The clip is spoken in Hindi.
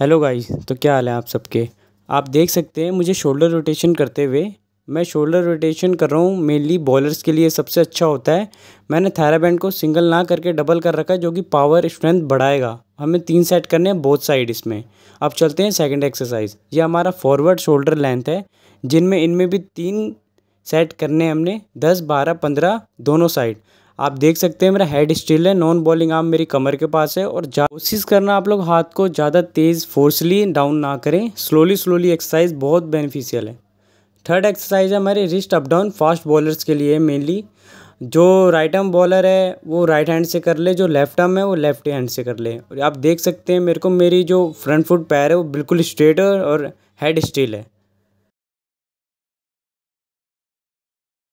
हेलो गाइस तो क्या हाल है आप सबके आप देख सकते हैं मुझे शोल्डर रोटेशन करते हुए मैं शोल्डर रोटेशन कर रहा हूँ मेनली बॉलर्स के लिए सबसे अच्छा होता है मैंने थैराबैंड को सिंगल ना करके डबल कर रखा है जो कि पावर स्ट्रेंथ बढ़ाएगा हमें तीन सेट करने हैं बोथ साइड इसमें अब चलते हैं सेकंड एक्सरसाइज ये हमारा फॉरवर्ड शोल्डर लेंथ है जिनमें इनमें भी तीन सेट करने हमने दस बारह पंद्रह दोनों साइड आप देख सकते हैं मेरा हेड स्टिल है नॉन बॉलिंग आर्म मेरी कमर के पास है और कोशिश करना आप लोग हाथ को ज़्यादा तेज़ फोर्सली डाउन ना करें स्लोली स्लोली एक्सरसाइज बहुत बेनिफिशियल है थर्ड एक्सरसाइज है हमारे wrist up down fast bowlers के लिए मेनली जो राइट आर्म बॉलर है वो राइट हैंड से कर ले जो लेफ्ट आर्म है वो लेफ्ट हैंड से कर ले और आप देख सकते हैं मेरे को मेरी जो फ्रंट फुट पैर है वो बिल्कुल स्ट्रेट है और हेड स्टिल है